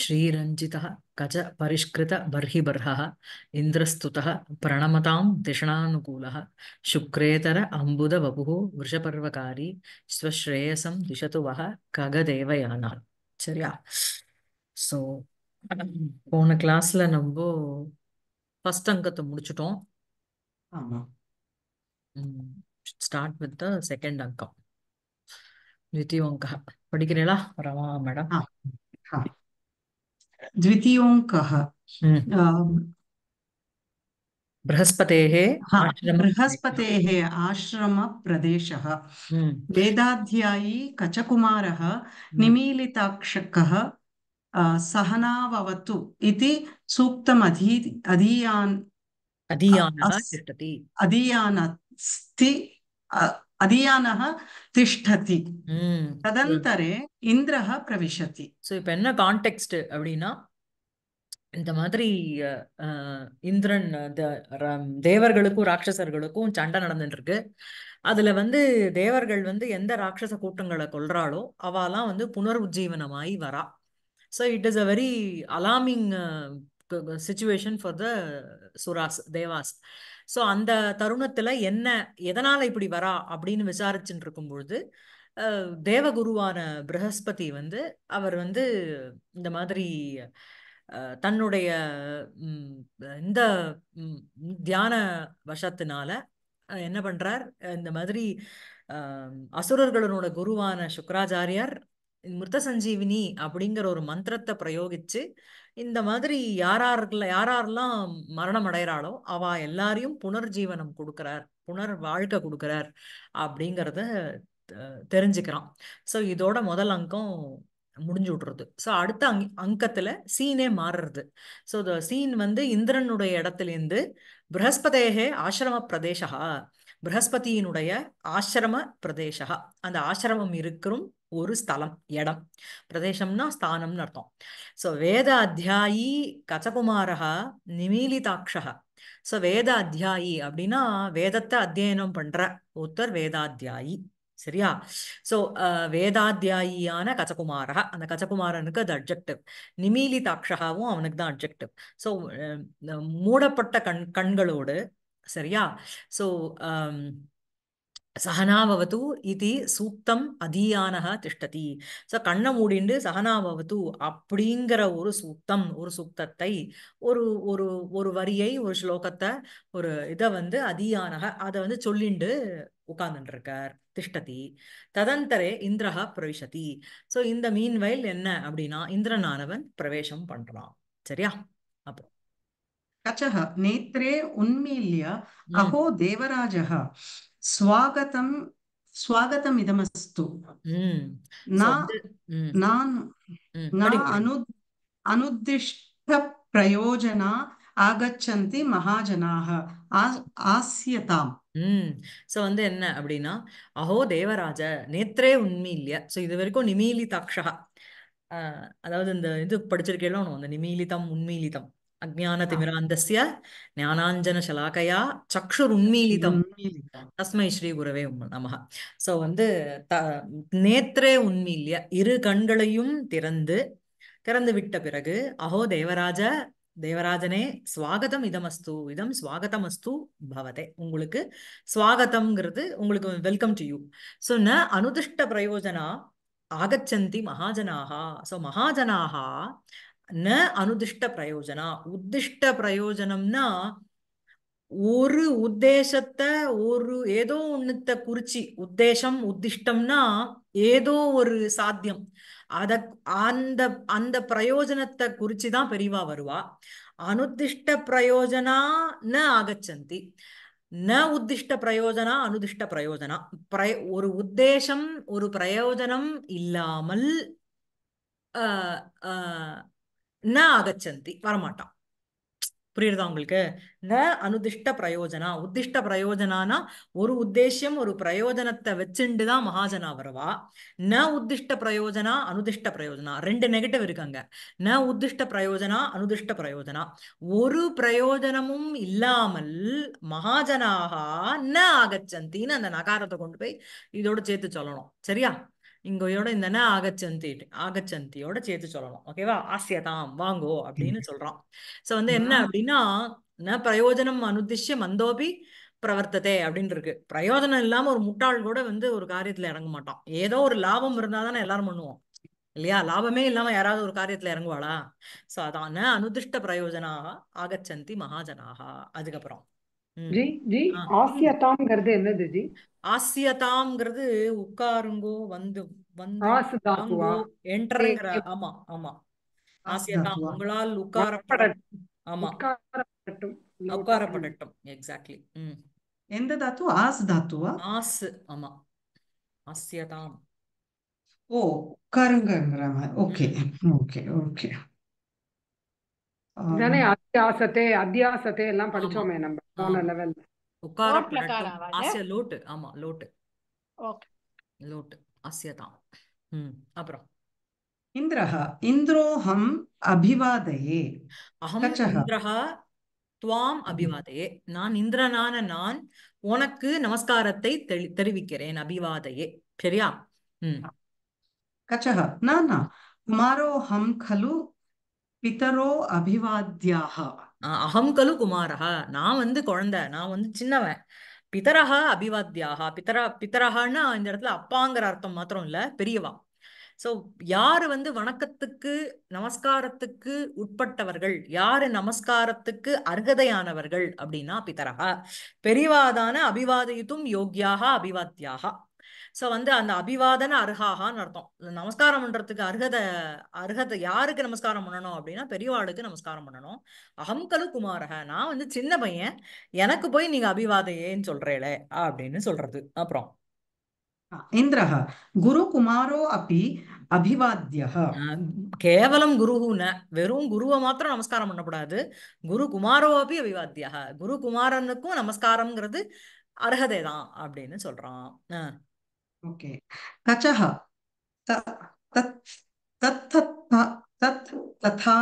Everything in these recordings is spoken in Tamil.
శ్రీరంజిత కచ పరిష్కృత బర్హిబర్హ ఇంద్రస్తు ప్రణమతాం దిషణానుకూల శుక్రేతర అంబుద వపు వృషపర్వకారి స్వశ్రేయసం దిశతు వహ కగదేవయానాల్ சரியா సో పోన கிளாஸ்ல நம்ம ఫస్ట్ அங்கத்தை ముడుచుటం start with with the second ద్వితీయ అంక పడికిరేలా రమా మేడం द्वितीयों द्वितीयोऽङ्कः हम्म। अं, बृहस्पते आश्रम प्रदेश हम्म। वेदाध्यायी कचकुम हम्म। निमीलिताक्ष सहनाववतु सूक्त सूक्तम् अधी अधीयान् அதியானக திஷ்டதி ததந்தரே இந்திரஹ பிரவிஷதி சோ இப்ப என்ன கான்டெக்ஸ்ட் அப்படின்னா இந்த மாதிரி இந்திரன் தேவர்களுக்கும் ராட்சசர்களுக்கும் சண்டை நடந்துட்டு இருக்கு அதுல வந்து தேவர்கள் வந்து எந்த ராட்சச கூட்டங்களை கொள்றாளோ அவாலாம் வந்து புனருஜ்ஜீவனமாயி வரா so it is a very alarming situation for the சுராஸ் தேவாஸ் ஸோ அந்த தருணத்துல என்ன எதனால இப்படி வரா அப்படின்னு விசாரிச்சுட்டு பொழுது தேவகுருவான பிரகஸ்பதி வந்து அவர் வந்து இந்த மாதிரி தன்னுடைய இந்த தியான வசத்தினால என்ன பண்றார் இந்த மாதிரி அசுரர்களோட குருவான சுக்கராச்சாரியார் மிருத சஞ்சீவினி அப்படிங்கிற ஒரு மந்திரத்தை பிரயோகிச்சு இந்த மாதிரி யாரார்ல யாரெல்லாம் மரணம் அடைகிறாளோ அவ எல்லாரையும் புனர்ஜீவனம் கொடுக்குறார் புனர் வாழ்க்கை கொடுக்குறார் அப்படிங்கிறத தெரிஞ்சுக்கிறான் ஸோ இதோட முதல் அங்கம் முடிஞ்சு விட்டுறது ஸோ அடுத்த அங் அங்கத்தில் சீனே மாறுறது ஸோ த சீன் வந்து இந்திரனுடைய இடத்துலேருந்து ப்ரஹஸ்பதேகே ஆசிரம பிரதேசகா ப்ரஹஸ்பதியினுடைய ஆசிரம பிரதேசகா அந்த ஆசிரமம் இருக்கிறும் ஒரு ஸ்தலம் இடம் பிரதேசம்னா ஸ்தானம்னு அர்த்தம் ஸோ வேத அத்தியாயி கச்சகுமாரா நிமீலிதாட்சா ஸோ வேத அத்தியாயி அப்படின்னா வேதத்தை அத்தியனம் பண்ற ஒருத்தர் வேதாத்தியாயி சரியா ஸோ வேதாத்தியாயியான கச்சகுமாரா அந்த கச்சகுமாரனுக்கு அது அப்ஜெக்டிவ் நிமீலிதாட்சகாவும் அவனுக்கு தான் அப்ஜெக்டிவ் ஸோ மூடப்பட்ட கண் கண்களோடு சரியா ஸோ சகனா இது சூக்தம் அதியானக திஷ்டதி ஸோ கண்ணை மூடிண்டு சகனா அப்படிங்கிற ஒரு சூக்தம் ஒரு சூக்தத்தை ஒரு ஒரு ஒரு வரியை ஒரு ஸ்லோகத்தை ஒரு இதை வந்து அதியானக அதை வந்து சொல்லிண்டு இருக்கார் திஷ்டதி ததந்தரே இந்திரஹ பிரவிஷதி ஸோ இந்த மீன் வயல் என்ன அப்படின்னா இந்திரனானவன் பிரவேசம் பண்றான் சரியா அப்போ கச்சக நேத்திரே உன்மீல்ய அஹோ தேவராஜ ஸ்வாகதம் ஸ்வாகதம் இதமஸ்து நான் அனு அனுதிஷ்ட பிரயோஜனா ஆகச்சந்தி மகாஜனாக ஆசியதாம் ம் ஸோ வந்து என்ன அப்படின்னா அஹோ தேவராஜ நேத்திரே உண்மையில்லையா ஸோ இது வரைக்கும் நிமீலி தாக்ஷா அதாவது இந்த இது படிச்சிருக்கேன் அந்த நிமீலிதம் உண்மீலிதம் திமிராந்தசிய ஞானாஞ்சன ஞானாஞ்சனசலாக்கையா சக்ஷுர் உண்மீலிதம் தஸ்மை ஸ்ரீ குருவே நமக சோ வந்து நேத்திரே உண்மீல்ய இரு கண்களையும் திறந்து திறந்து விட்ட பிறகு அஹோ தேவராஜ தேவராஜனே ஸ்வாகதம் இதமஸ்து இதம் அஸ்து பவதே உங்களுக்கு ஸ்வாகதம்ங்கிறது உங்களுக்கு வெல்கம் டு யூ ஸோ ந அனுதிஷ்ட பிரயோஜனா ஆகச்சந்தி மகாஜனாகா ஸோ மகாஜனாகா ந அனுதிஷ்ட பிரயோஜனா உத்திஷ்ட பிரயோஜனம்னா ஒரு உத்தேசத்தை ஒரு ஏதோ ஒண்ணுத்த குறிச்சி உத்தேசம் உத்திஷ்டம்னா ஏதோ ஒரு சாத்தியம் அத அந்த அந்த பிரயோஜனத்தை குறிச்சிதான் தான் வருவா அனுதிஷ்ட பிரயோஜனா ந ஆகச்சந்தி ந உத்திஷ்ட பிரயோஜனா அனுதிஷ்ட பிரயோஜனா பிரய ஒரு உத்தேசம் ஒரு பிரயோஜனம் இல்லாமல் ந அகச்சந்தி வரமாட்டான் புரியுறதா உங்களுக்கு ந அனுதிஷ்ட பிரயோஜனா உத்திஷ்ட பிரயோஜனானா ஒரு உத்தேசியம் ஒரு பிரயோஜனத்தை வச்சுண்டுதான் தான் மகாஜனா வருவா ந உத்திஷ்ட பிரயோஜனா அனுதிஷ்ட பிரயோஜனா ரெண்டு நெகட்டிவ் இருக்காங்க ந உத்திஷ்ட பிரயோஜனா அனுதிஷ்ட பிரயோஜனா ஒரு பிரயோஜனமும் இல்லாமல் மகாஜனாக ந ஆகச்சந்தின்னு அந்த நகாரத்தை கொண்டு போய் இதோட சேர்த்து சொல்லணும் சரியா இங்கோயோட இருந்தனா ஆகச்சந்தி ஆகச்சந்தியோட சேர்த்து சொல்லணும் ஓகேவா ஆசியதாம் வாங்கோ அப்படின்னு சொல்றான் சோ வந்து என்ன அப்படின்னா ந பிரயோஜனம் அனுதிஷ்ய மந்தோபி பிரவர்த்ததே அப்படின்னு இருக்கு பிரயோஜனம் இல்லாம ஒரு முட்டாள் கூட வந்து ஒரு காரியத்துல இறங்க மாட்டான் ஏதோ ஒரு லாபம் இருந்தாதானே தானே எல்லாரும் பண்ணுவோம் இல்லையா லாபமே இல்லாம யாராவது ஒரு காரியத்துல இறங்குவாளா சோ அதான அனுதிஷ்ட பிரயோஜனா ஆகச்சந்தி மகாஜனாகா அதுக்கப்புறம் ஜி ஜி ஆசியதாம்ங்கிறது என்னது ஜி ஆசியதாம்ங்கிறது உட்காருங்கோ வந்து வந்து ஆமா ஆமா ஆசியதாம் உங்களால் உட்காரப்பட ஆமா உட்காரப்படட்டும் உட்காரப்படட்டும் எக்ஸாக்ட்லி எந்த தாத்து ஆஸ் தாத்துவா ஆசு ஆமா ஆசியதாம் ஓ உட்காருங்கிற மாதிரி ஓகே ஓகே ஓகே அத்தியாசத்தை அத்தியாசத்தை எல்லாம் படிச்சோமே நம்ம நான் இந்திரனான நான் உனக்கு நமஸ்காரத்தை தெரிவிக்கிறேன் அபிவாதையே சரியா குமாரோஹம் பிதரோ அகம் கலு குமாரா நான் வந்து குழந்தை நான் வந்து சின்னவன் பிதரஹா அபிவாத்தியாகா பித்தரா பித்தரஹான்னா இந்த இடத்துல அப்பாங்கிற அர்த்தம் மாத்திரம் இல்ல பெரியவா ஸோ யார் வந்து வணக்கத்துக்கு நமஸ்காரத்துக்கு உட்பட்டவர்கள் யாரு நமஸ்காரத்துக்கு அர்ஹதையானவர்கள் அப்படின்னா பித்தரகா பெரியவாதான அபிவாதயுத்தும் யோக்கியாக அபிவாத்தியாகா ஸோ வந்து அந்த அபிவாதன அருகாகான்னு அர்த்தம் நமஸ்காரம் பண்றதுக்கு அருகதை அருகதை யாருக்கு நமஸ்காரம் பண்ணணும் அப்படின்னா பெரியவாளுக்கு நமஸ்காரம் பண்ணணும் அகம்கலு குமாரக நான் வந்து சின்ன பையன் எனக்கு போய் நீங்க அபிவாதையேன்னு சொல்றேளே அப்படின்னு சொல்றது அப்புறம் இந்திரஹ குரு குமாரோ அப்பி அபிவாத்திய கேவலம் குருஹுன வெறும் குருவை மாத்திரம் நமஸ்காரம் பண்ணக்கூடாது குரு குமாரோ அப்பி அபிவாத்தியா குரு குமாரனுக்கும் நமஸ்காரம்ங்கிறது அர்ஹதை தான் அப்படின்னு சொல்றான் ओके कचः तत् तत् तथा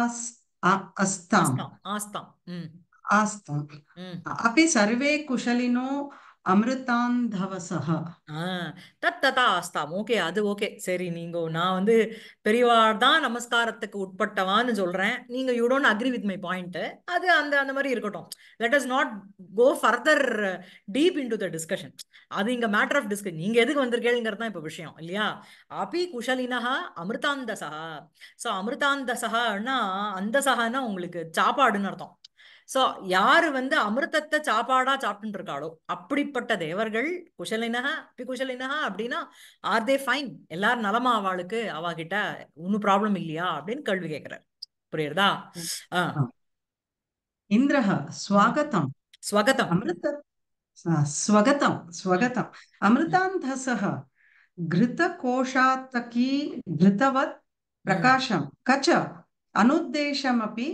आस्ताम् आस्ताम् हम्म। हम्म। अपि सर्वे कुशलिनो அமிர்தாந்தவசகா தத்ததாஸ்தாம் ஓகே அது ஓகே சரி நீங்க நான் வந்து பெரியவார் தான் நமஸ்காரத்துக்கு உட்பட்டவான்னு சொல்றேன் நீங்க you don't agree with my point அது அந்த அந்த மாதிரி இருக்கட்டும் let us not go further deep into the discussion அது இங்க மேட்டர் ஆஃப் டிஸ்கஷன் நீங்க எதுக்கு வந்திருக்கேங்கிறது தான் இப்போ விஷயம் இல்லையா அபி குஷலினஹா அமிர்தாந்தசகா ஸோ அமிர்தாந்தசகான்னா அந்த சகான்னா உங்களுக்கு சாப்பாடுன்னு அர்த்தம் சோ யாரு வந்து அமிர்தத்தை சாப்பாடா சாப்பிட்டு இருக்காளோ அப்படிப்பட்ட தேவர்கள் குஷலினகா அப்படி குஷலினகா அப்படின்னா ஆர் தே ஃபைன் எல்லாரும் நலமா அவளுக்கு அவ கிட்ட ஒன்னும் ப்ராப்ளம் இல்லையா அப்படின்னு கேள்வி கேட்கிறார் புரியுறதா இந்திரஹ ஸ்வாகத்தம் ஸ்வகதம் அமிர்த ஸ்வகதம் ஸ்வகதம் அமிர்தாந்தசக கிருதவத் பிரகாஷம் கச்ச அனுத்தேசம் அப்படி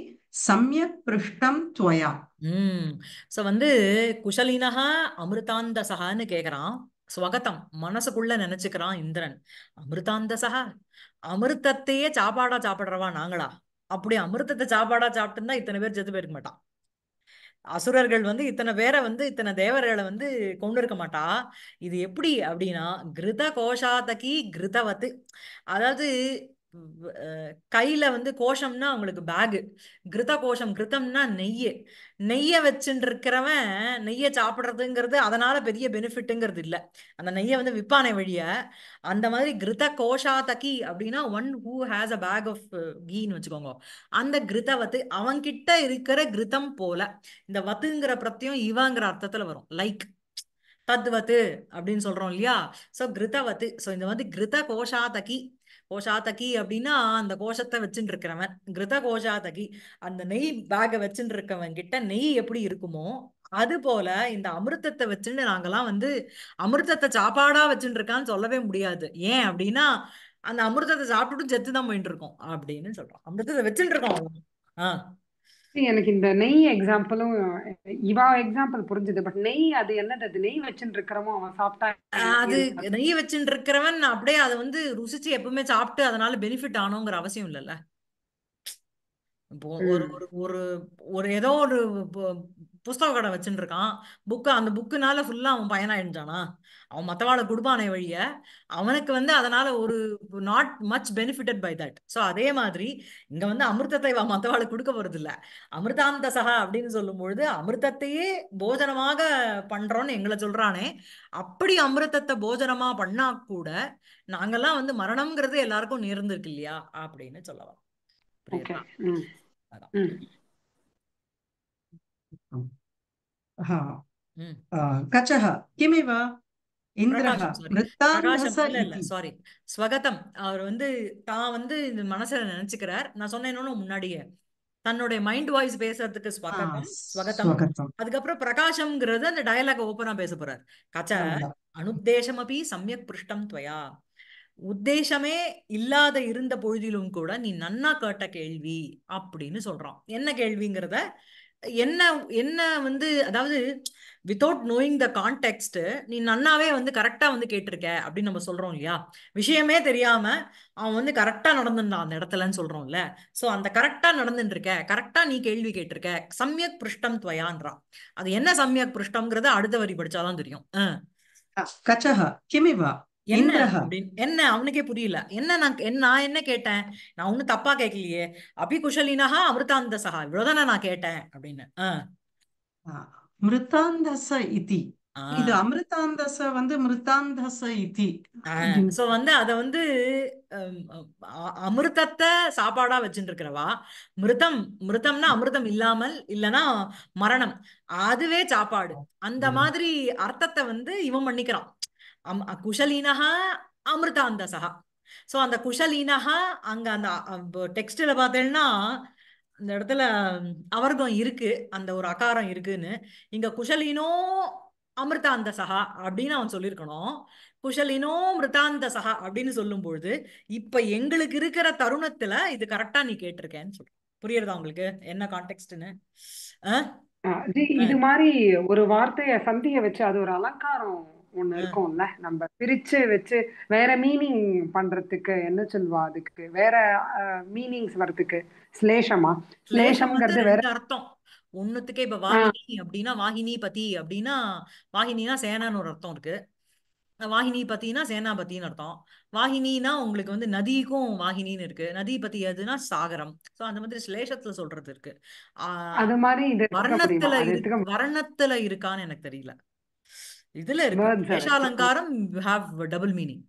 சமயக் பிருஷ்டம் துவயா ம் சோ வந்து குஷலினகா அமிர்தாந்தசகான்னு கேக்குறான் ஸ்வகதம் மனசுக்குள்ள நினைச்சுக்கிறான் இந்திரன் அமிர்தாந்தசகா அமிர்தத்தையே சாப்பாடா சாப்பிடுறவா நாங்களா அப்படி அமிர்தத்தை சாப்பாடா சாப்பிட்டுருந்தா இத்தனை பேர் செத்து போயிருக்க மாட்டான் அசுரர்கள் வந்து இத்தனை பேரை வந்து இத்தனை தேவர்களை வந்து கொண்டு இருக்க மாட்டா இது எப்படி அப்படின்னா கிருத கோஷாதகி கிருதவத்து அதாவது கையில வந்து கோஷம்னா அவங்களுக்கு பேகு கிருத கோஷம் கிருத்தம்னா நெய் நெய்யை வச்சுட்டு இருக்கிறவன் நெய்யை சாப்பிட்றதுங்கிறது அதனால பெரிய பெனிஃபிட்டுங்கிறது இல்லை அந்த நெய்யை வந்து விற்பானை வழிய அந்த மாதிரி கிருத கோஷா தக்கி அப்படின்னா one who has a bag of கீன்னு வச்சுக்கோங்க அந்த கிருத வத்து அவன்கிட்ட இருக்கிற கிருத்தம் போல இந்த வத்துங்கிற பிரத்தியம் இவங்கிற அர்த்தத்துல வரும் லைக் தத்வத்து அப்படின்னு சொல்றோம் இல்லையா ஸோ கிருதவத்து ஸோ இந்த வந்து கிருத கோஷாதகி கோஷாத்தகி அப்படின்னா அந்த கோஷத்தை வச்சுட்டு இருக்கிறவன் கிருத கோஷாத்தகி அந்த நெய் பேகை வச்சுட்டு இருக்கவன் கிட்ட நெய் எப்படி இருக்குமோ அது போல இந்த அமிர்தத்தை வச்சுன்னு நாங்கெல்லாம் வந்து அமிர்தத்தை சாப்பாடா வச்சுட்டு இருக்கான்னு சொல்லவே முடியாது ஏன் அப்படின்னா அந்த அமிர்தத்தை சாப்பிட்டுட்டு செத்து தான் போயிட்டு இருக்கோம் அப்படின்னு சொல்றோம் அமிர்தத்தை வச்சுட்டு இருக்கோம் ஆஹ் எனக்கு இந்த நெய் எக்ஸாம்பிளும் இவா எக்ஸாம்பிள் புரிஞ்சது பட் நெய் அது என்னது அது நெய் வச்சுட்டு இருக்கிறவன் அவன் சாப்பிட்டா அது நெய் வச்சுட்டு இருக்கிறவன் அப்படியே அதை வந்து ருசிச்சு எப்பவுமே சாப்பிட்டு அதனால பெனிஃபிட் ஆனோங்கிற அவசியம் இல்லைல்ல ஒரு ஒரு ஒரு ஏதோ ஒரு புஸ்தக கடை வச்சுட்டு இருக்கான் புக்கு அந்த புக்குனால ஃபுல்லா அவன் பயனாயிருந்தானா அவன் மற்றவாளை கொடுப்பானே வழிய அவனுக்கு வந்து அதனால ஒரு not much benefited by that so அதே மாதிரி இங்க வந்து அமிர்தத்தை இவன் மற்றவாளை கொடுக்க போறது இல்லை அமிர்தாந்த சகா அப்படின்னு சொல்லும் பொழுது அமிர்தத்தையே போஜனமாக பண்றோம்னு எங்களை சொல்றானே அப்படி அமிர்தத்தை போஜனமா பண்ணா கூட நாங்கெல்லாம் வந்து மரணம்ங்கிறது எல்லாருக்கும் நேர்ந்திருக்கு இல்லையா அப்படின்னு சொல்லலாம் கச்சக வா சாரி ஸ்வகதம் அவர் வந்து தான் வந்து இந்த மனசுல நினைச்சுக்கிறார் நான் சொன்னேன் முன்னாடியே தன்னுடைய மைண்ட் வாய்ஸ் பேசுறதுக்கு ஸ்வகதம் ஸ்வகதம் அதுக்கப்புறம் பிரகாசம்ங்கிறது அந்த டயலாக ஓபனா பேச போறார் கச்ச அனுப்தேசம் அபி சமயக் புருஷ்டம் துவயா உத்தேசமே இல்லாத இருந்த பொழுதிலும் கூட நீ நன்னா கேட்ட கேள்வி அப்படின்னு சொல்றான் என்ன கேள்விங்கிறத என்ன என்ன வந்து அதாவது வித்தவுட் நோயிங் த கான்டெக்ட் நீ நன்னாவே வந்து கரெக்டா வந்து கேட்டிருக்க அப்படின்னு நம்ம சொல்றோம் இல்லையா விஷயமே தெரியாம அவன் வந்து கரெக்டா நடந்துட்டான் அந்த இடத்துலன்னு சொல்றோம்ல சோ அந்த கரெக்டா நடந்துருக்க கரெக்டா நீ கேள்வி கேட்டிருக்க சம்யக் பிருஷ்டம் துவயான்றான் அது என்ன சம்யக் பிருஷ்டம்ங்கிறத அடுத்த வரி படிச்சாதான் தெரியும் கச்சக கிமிவா என்ன அப்படின்னு என்ன அவனுக்கே புரியல என்ன நான் நான் என்ன கேட்டேன் நான் ஒன்னும் தப்பா கேட்கலையே அபி குஷலினாஹா அமிர்தாந்த சஹா இவ்வளவுதானே நான் கேட்டேன் அப்படின்னு மிருத்தாந்தச இதி இது அமிர்தாந்தச வந்து மிருத்தாந்தச இதி சோ வந்து அத வந்து அமிர்தத்தை சாப்பாடா வச்சுட்டு இருக்கிறவா மிருதம் மிருதம்னா அமிர்தம் இல்லாமல் இல்லனா மரணம் அதுவே சாப்பாடு அந்த மாதிரி அர்த்தத்தை வந்து இவன் பண்ணிக்கிறான் அம் குஷலீனஹா அமிர்தாந்தசா ஸோ அந்த குஷலீனஹா அங்க அந்த டெக்ஸ்டில் பார்த்தேன்னா அந்த இடத்துல அவர்கம் இருக்கு அந்த ஒரு அகாரம் இருக்குன்னு இங்க குஷலினோ அமிர்தாந்த சகா அப்படின்னு அவன் சொல்லியிருக்கணும் குஷலினோ மிருதாந்த சகா அப்படின்னு சொல்லும் பொழுது இப்ப எங்களுக்கு இருக்கிற தருணத்துல இது கரெக்டா நீ கேட்டிருக்கேன்னு சொல்ற புரியுறதா உங்களுக்கு என்ன கான்டெக்ட்னு இது மாதிரி ஒரு வார்த்தைய சந்திய வச்சு அது ஒரு அலங்காரம் ஒண்ணு இருக்கும்ல நம்ம பிரிச்சு வச்சு வேற மீனிங் பண்றதுக்கு என்ன சொல்வா அதுக்கு வேற மீனிங்ஸ் வர்றதுக்கு ஸ்லேஷமா ஸ்லேஷம்ங்கிறது வேற அர்த்தம் ஒண்ணுத்துக்கே இப்ப வாகினி அப்படின்னா வாகினி பதி அப்படின்னா வாகினா சேனான்னு ஒரு அர்த்தம் இருக்கு வாகினி பத்தினா பத்தின்னு அர்த்தம் வாகினா உங்களுக்கு வந்து நதிக்கும் வாகினின்னு இருக்கு நதி பத்தி எதுனா சாகரம் சோ அந்த மாதிரி ஸ்லேஷத்துல சொல்றது இருக்கு வர்ணத்துல வர்ணத்துல இருக்கான்னு எனக்கு தெரியல இதுல இருக்குலங்காரம் ஹாவ் டபுள் மீனிங்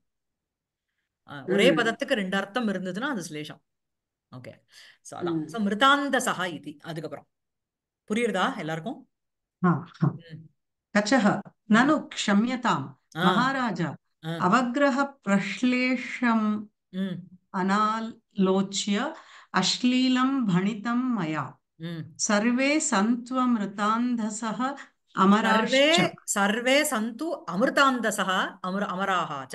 ஒரே பதத்துக்கு ரெண்டு அர்த்தம் இருந்ததுன்னா அது ஸ்லேஷம் ஓகே மிருதாந்த சஹா இது அதுக்கப்புறம் புரியுறதா எல்லாருக்கும் கச்சஹ நனு க்ஷம்யதாம் மகாராஜா அவக்ரஹ பிரஷ்லேஷம் பணிதம் மயா சர்வே சந்த்வ மிருதாந்தசஹ சர்வே சர்வே சந்து அமிர்தாந்தசா அமர் அமராஹாஜ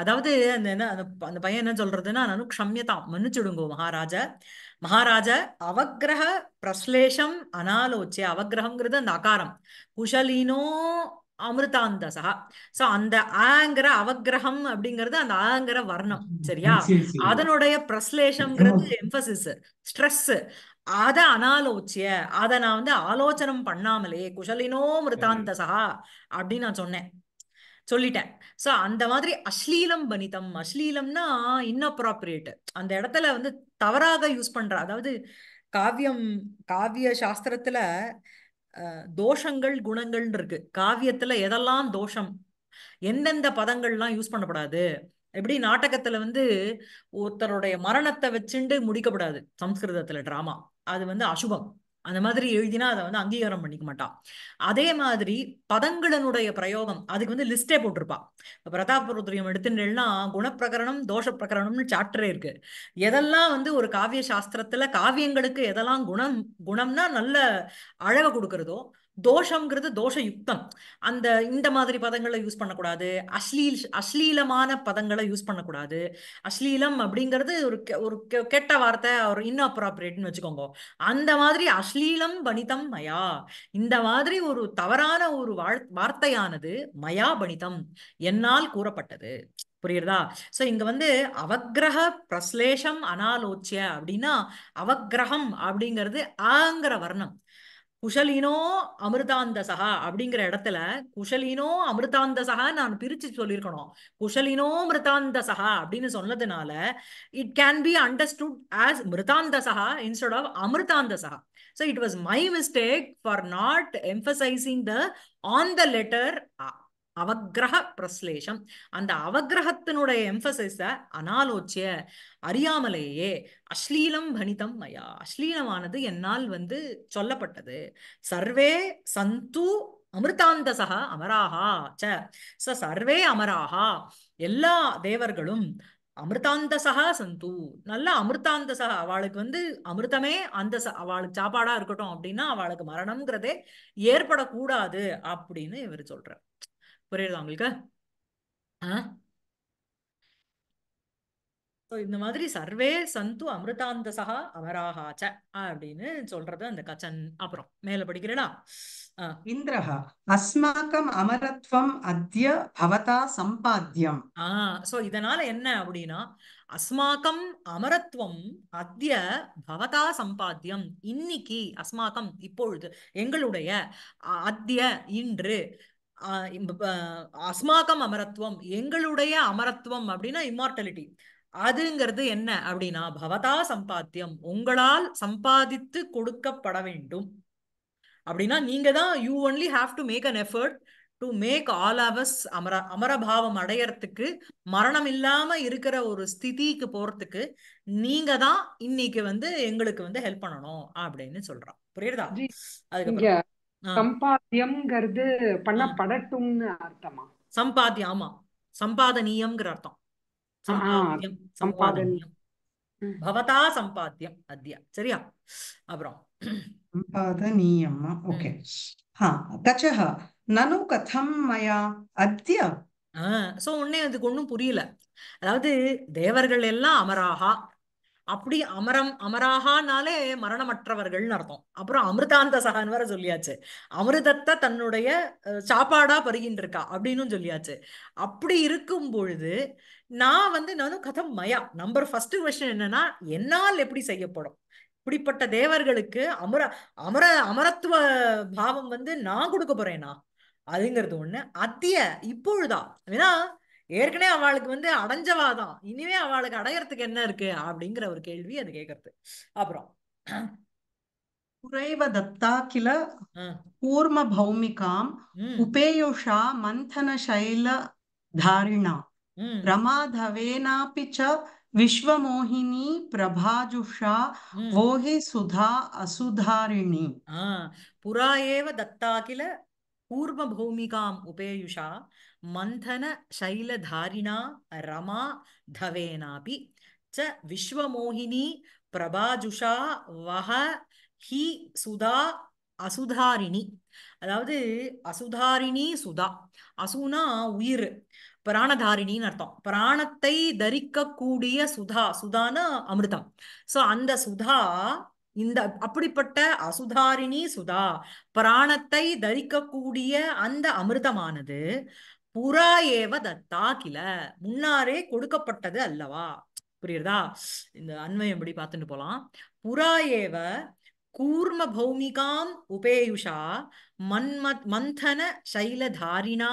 அதாவது அந்த என்ன அந்த பையன் என்ன சொல்றதுன்னா நானும் க்ஷமியதாம் மன்னிச்சுடுங்கோ மகாராஜா மகாராஜ அவகிரக பிரஸ்லேஷம் அனாலோச்சே அவகிரகங்கிறது அந்த அகாரம் குஷலினோ அமிர்தாந்தசா சோ அந்த ஆங்கிற அவகிரகம் அப்படிங்கிறது அந்த ஆங்கிற வர்ணம் சரியா அதனுடைய பிரஸ்லேஷம்ங்கிறது எம்பசிஸ் ஸ்ட்ரெஸ் அதை அனாலோச்சிய அதை நான் வந்து ஆலோசனம் பண்ணாமலே குஷலினோ மிருதாந்த சகா அப்படின்னு நான் சொன்னேன் சொல்லிட்டேன் ஸோ அந்த மாதிரி அஸ்லீலம் பனிதம் அஸ்லீலம்னா இன்னப்ராப்ரியேட் அந்த இடத்துல வந்து தவறாக யூஸ் பண்ற அதாவது காவியம் காவிய சாஸ்திரத்துல தோஷங்கள் குணங்கள்னு இருக்கு காவியத்துல எதெல்லாம் தோஷம் எந்தெந்த பதங்கள்லாம் யூஸ் பண்ணப்படாது எப்படி நாடகத்துல வந்து ஒருத்தருடைய மரணத்தை வச்சுண்டு முடிக்கப்படாது சம்ஸ்கிருதத்துல டிராமா அது வந்து அசுபம் அந்த மாதிரி எழுதினா அதை வந்து அங்கீகாரம் பண்ணிக்க மாட்டான் அதே மாதிரி பதங்களனுடைய பிரயோகம் அதுக்கு வந்து லிஸ்டே போட்டிருப்பா இப்போ பிரதாப் ருத்ரியம் எடுத்துட்டேன்னா குணப்பிரகரணம் தோஷ பிரகரணம்னு சாப்டரே இருக்கு எதெல்லாம் வந்து ஒரு காவிய சாஸ்திரத்துல காவியங்களுக்கு எதெல்லாம் குணம் குணம்னா நல்ல அழகை கொடுக்கறதோ தோஷங்கிறது தோஷ யுக்தம் அந்த இந்த மாதிரி பதங்களை யூஸ் பண்ணக்கூடாது அஸ்லீல் அஸ்லீலமான பதங்களை யூஸ் பண்ணக்கூடாது அஸ்லீலம் அப்படிங்கிறது ஒரு ஒரு கெட்ட வார்த்தை ஒரு இன்அப்ராப்ரேட்னு வச்சுக்கோங்க அந்த மாதிரி அஸ்லீலம் பணித்தம் மயா இந்த மாதிரி ஒரு தவறான ஒரு வார்த்தையானது மயா பணித்தம் என்னால் கூறப்பட்டது புரியுறதா ஸோ இங்க வந்து அவக்கிரக பிரஸ்லேஷம் அனாலோச்சிய அப்படின்னா அவக்கிரகம் அப்படிங்கிறது ஆங்கிற வர்ணம் குஷலினோ அமிர்தாந்தசகா அப்படிங்கிற இடத்துல குஷலினோ அமிர்தாந்தசகா நான் பிரிச்சு சொல்லியிருக்கணும் குஷலினோ மிருதாந்தசகா அப்படின்னு சொன்னதுனால it can be understood as மிருதாந்தசகா இன்ஸ்டெட் ஆஃப் அமிர்தாந்தசகா so it was my mistake for not emphasising the on the letter அவக்கிரக பிரஸ்லேஷம் அந்த அவக்கிரகத்தினுடைய எம்பசைஸ அனாலோச்சிய அறியாமலேயே அஸ்லீலம் பணிதம் மயா அஸ்லீலமானது என்னால் வந்து சொல்லப்பட்டது சர்வே சந்து அமிர்தாந்தசக அமராகா ச ச சர்வே அமராகா எல்லா தேவர்களும் அமிர்தாந்தசகா சந்து நல்ல அமிர்தாந்தசகா அவளுக்கு வந்து அமிர்தமே அந்த அவளுக்கு சாப்பாடா இருக்கட்டும் அப்படின்னா அவளுக்கு மரணம்ங்கிறதே ஏற்படக்கூடாது அப்படின்னு இவர் சொல்றார் புரியுதா உங்களுக்கு இந்த மாதிரி சர்வே சந்து சகா அமராகாச்ச அப்படின்னு சொல்றது அந்த கச்சன் அப்புறம் மேல படிக்கிறடா இந்திரஹா அஸ்மாக்கம் அமரத்வம் அத்திய பவதா சம்பாத்தியம் ஆஹ் சோ இதனால என்ன அப்படின்னா அஸ்மாக்கம் அமரத்துவம் அத்திய பவதா சம்பாத்தியம் இன்னைக்கு அஸ்மாக்கம் இப்பொழுது எங்களுடைய அத்திய இன்று அஸ்மாக்கம் அமரத்துவம் எங்களுடைய அமரத்துவம் அப்படின்னா இம்மார்டலிட்டி அதுங்கிறது என்ன அப்படின்னா பவதா சம்பாத்தியம் உங்களால் சம்பாதித்து கொடுக்கப்பட வேண்டும் அப்படின்னா நீங்க தான் you only have to make an effort to make all ours அமர அமரபாவம் அடையறதுக்கு மரணம் இல்லாம இருக்கிற ஒரு ஸ்திதிக்கு போறதுக்கு நீங்க தான் இன்னைக்கு வந்து எங்களுக்கு வந்து ஹெல்ப் பண்ணணும் அப்படின்னு சொல்றான் புரியுதா அதுக்கு சம்பாத்தியம்ங்கிறது பண்ணப்படட்டும்னு அர்த்தமா சம்பாத்தியம் ஆமா சம்பாதனீயம்ங்கிற அர்த்தம் சம்பாத்தியம் சம்பாதனியம் பவதா சம்பாத்தியம் அத்யா சரியா அப்புறம் சம்பாதனீயம் ஓகே தச்சஹ நனு கதம் மயா அத்ய சோ உன்னே அதுக்கு ஒண்ணும் புரியல அதாவது தேவர்கள் எல்லாம் அமராகா அப்படி அமரம் அமராகனாலே மரணமற்றவர்கள்னு அர்த்தம் அப்புறம் அமிர்தாந்த சகான் வேற சொல்லியாச்சு அமிர்தத்தை தன்னுடைய சாப்பாடா பருகின்னு இருக்கா அப்படின்னு சொல்லியாச்சு அப்படி இருக்கும் பொழுது நான் வந்து நானும் கதம் மயா நம்பர் ஃபர்ஸ்ட் கொஸ்டின் என்னன்னா என்னால் எப்படி செய்யப்படும் இப்படிப்பட்ட தேவர்களுக்கு அமர அமர அமரத்துவ பாவம் வந்து நான் கொடுக்க போறேனா அதுங்கிறது ஒண்ணு அத்திய இப்பொழுதா ஏன்னா ஏற்கனவே அவளுக்கு வந்து அடைஞ்சவா இனிமே அவளுக்கு அடையறதுக்கு என்ன இருக்கு அப்படிங்கிற ஒரு கேள்வி அது கேட்கறது அப்புறம் குறைவ தத்தா கில கூர்ம பௌமிகாம் உபேயுஷா மந்தன சைல தாரிணா ரமாதவேனாபி ச விஸ்வமோகினி பிரபாஜுஷா ஓஹி சுதா அசுதாரிணி புரா ஏவ தத்தா கில கூர்ம பௌமிகாம் உபேயுஷா மந்தன சைலதாரிணா ரமா தவேனாபி ச விஸ்வமோகினி பிரபாஜுஷா வஹ ஹி சுதா அசுதாரிணி அதாவது அசுதாரிணி சுதா அசுனா உயிர் பிராணதாரிணின்னு அர்த்தம் பிராணத்தை தரிக்கக்கூடிய சுதா சுதான அமிர்தம் சோ அந்த சுதா இந்த அப்படிப்பட்ட அசுதாரிணி சுதா பிராணத்தை தரிக்கக்கூடிய அந்த அமிர்தமானது புறா ஏவ தத்தா கில முன்னாரே கொடுக்கப்பட்டது அல்லவா புரியுறதா இந்த அன்வயம் எப்படி பார்த்துட்டு போலாம் புறா ஏவ கூர்ம பௌமிகாம் உபேயுஷா மன்மத் மந்தன சைலதாரினா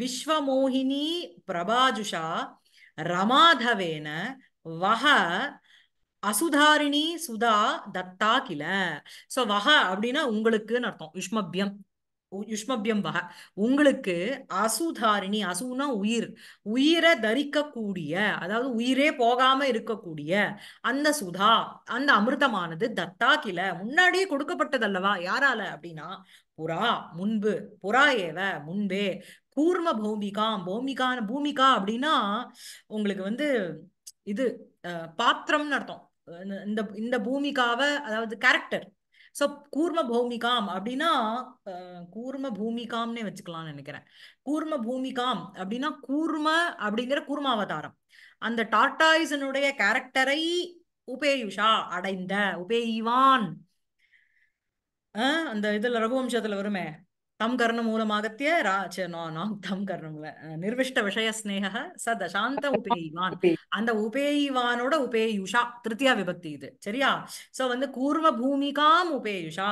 விஸ்வமோகினி பிரபாஜுஷா ரமாதவேன வஹ அசுதாரிணி சுதா தத்தா கில சோ வஹ அப்படின்னா உங்களுக்குன்னு அர்த்தம் யுஷ்மபியம் யுஷ்மபியம் வக உங்களுக்கு அசுதாரிணி அசுனா உயிர் உயிரை தரிக்கக்கூடிய அதாவது உயிரே போகாம இருக்கக்கூடிய அந்த சுதா அந்த அமிர்தமானது தத்தா கில முன்னாடியே கொடுக்கப்பட்டதல்லவா யாரால அப்படின்னா புறா முன்பு புறா ஏவ முன்பே கூர்ம பூமிகா பூமிகான பூமிகா அப்படின்னா உங்களுக்கு வந்து இது பாத்திரம்னு அர்த்தம் இந்த இந்த பூமிகாவை அதாவது கேரக்டர் சோ கூர்ம பௌமிகாம் அப்படின்னா கூர்ம பூமிகாம்னே வச்சுக்கலாம்னு நினைக்கிறேன் கூர்ம பூமிகாம் அப்படின்னா கூர்ம அப்படிங்கிற கூர்ம அவதாரம் அந்த டாட்டாய்சனுடைய கேரக்டரை உபேயுஷா அடைந்த உபேயிவான் அந்த இதுல ரகுவம்சத்துல வருமே தம் கர்ணம் மூலமாகத்திய நோ நோ தம் கர்ணம் நிர்விஷ்ட விஷய ஸ்னேக ச தசாந்த உபேய்வான் அந்த உபேய்வானோட உபேயுஷா திருத்தியா விபக்தி இது சரியா சோ வந்து கூர்ம பூமிகாம் உபேயுஷா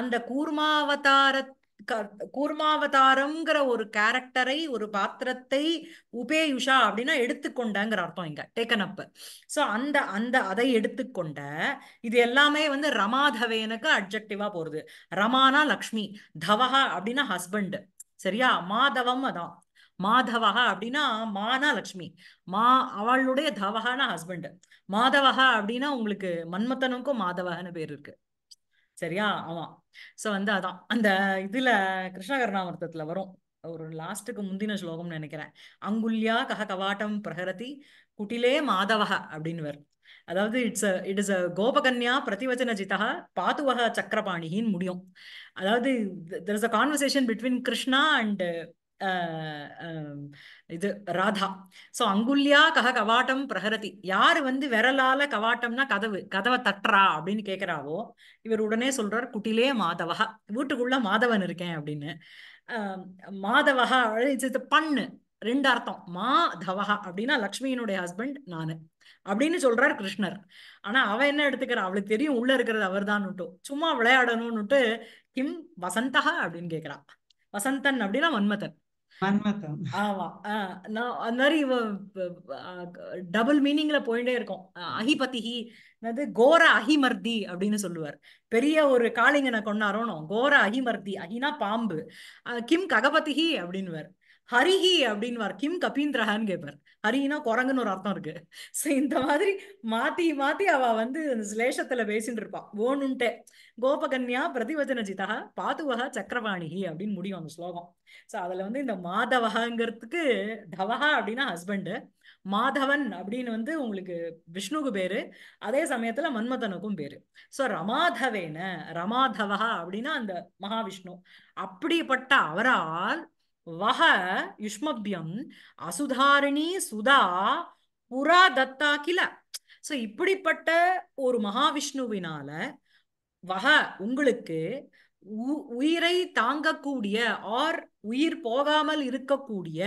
அந்த கூர்மாவதார கூர்மாவதாரங்கிற ஒரு கேரக்டரை ஒரு பாத்திரத்தை உபேயுஷா அப்படின்னா எடுத்துக்கொண்டங்கிற அர்த்தம் இங்க டேக்கன் அப் ஸோ அந்த அந்த அதை எடுத்துக்கொண்ட இது எல்லாமே வந்து ரமாதவேனுக்கு அப்ஜெக்டிவா போறது ரமானா லக்ஷ்மி தவஹா அப்படின்னா ஹஸ்பண்ட் சரியா மாதவம் அதான் மாதவஹா அப்படின்னா மானா லக்ஷ்மி மா அவளுடைய தவஹானா ஹஸ்பண்ட் மாதவஹா அப்படின்னா உங்களுக்கு மன்மத்தனுக்கும் மாதவகன்னு பேர் இருக்கு சரியா ஆமா சோ வந்து அதான் அந்த இதுல கிருஷ்ணகர்ணாமிர்தத்துல வரும் ஒரு லாஸ்ட்டுக்கு முந்தின ஸ்லோகம்னு நினைக்கிறேன் அங்குல்யா கஹ கவாட்டம் பிரகரதி குட்டிலே மாதவக அப்படின்னு அதாவது இட்ஸ் இட் இஸ் அ கோபகன்யா பிரதிவச்சன ஜிதா பாத்துவக சக்கரபாணின்னு முடியும் அதாவது there is a conversation between Krishna and இது ராதா ஸோ அங்குல்யா கக கவாட்டம் பிரகரதி யார் வந்து விரலால கவாட்டம்னா கதவு கதவை தட்டுறா அப்படின்னு கேட்கிறாவோ இவர் உடனே சொல்றார் குட்டிலே மாதவா வீட்டுக்குள்ள மாதவன் இருக்கேன் அப்படின்னு மாதவகா பண்ணு ரெண்டு அர்த்தம் மா தவஹா அப்படின்னா லக்ஷ்மியினுடைய ஹஸ்பண்ட் நானு அப்படின்னு சொல்றார் கிருஷ்ணர் ஆனா அவ என்ன எடுத்துக்கிறா அவளுக்கு தெரியும் உள்ள இருக்கிறது அவர் தான்னுட்டும் சும்மா விளையாடணும்னுட்டு கிம் வசந்தகா அப்படின்னு கேக்குறா வசந்தன் அப்படின்னா மன்மதன் அந்த மாதிரி டபுள் மீனிங்ல போயிட்டே இருக்கும் அஹிபதிஹி அதாவது கோர அஹிமர்தி அப்படின்னு சொல்லுவார் பெரிய ஒரு காளிங்கனை கொண்டாரோனோ கோர அஹிமர்தி அஹினா பாம்பு கிம் ககபதிஹி அப்படின்வார் ஹரிஹி அப்படின்வார் கிம் கபீந்திரஹான்னு கேட்பார் ஹரினா குரங்குன்னு ஒரு அர்த்தம் இருக்கு ஸோ இந்த மாதிரி மாத்தி மாத்தி அவ வந்து அந்த சிலேஷத்துல பேசிட்டு இருப்பான் ஓனுன்ட்டே கோபகன்யா பிரதிவச்சன ஜிதா பாதுவகா சக்கரவாணி அப்படின்னு முடியும் அந்த ஸ்லோகம் ஸோ அதுல வந்து இந்த மாதவகாங்கிறதுக்கு தவஹா அப்படின்னா ஹஸ்பண்டு மாதவன் அப்படின்னு வந்து உங்களுக்கு விஷ்ணுக்கு பேரு அதே சமயத்துல மன்மதனுக்கும் பேரு ஸோ ரமாதவேன ரமாதவகா அப்படின்னா அந்த மகாவிஷ்ணு அப்படிப்பட்ட அவரால் வஹ யுஷ்மபியம் அசுதாரிணி சுதா புரா தத்தா கில ஸோ இப்படிப்பட்ட ஒரு மகாவிஷ்ணுவினால வக உங்களுக்கு உயிரை தாங்கக்கூடிய ஆர் உயிர் போகாமல் இருக்கக்கூடிய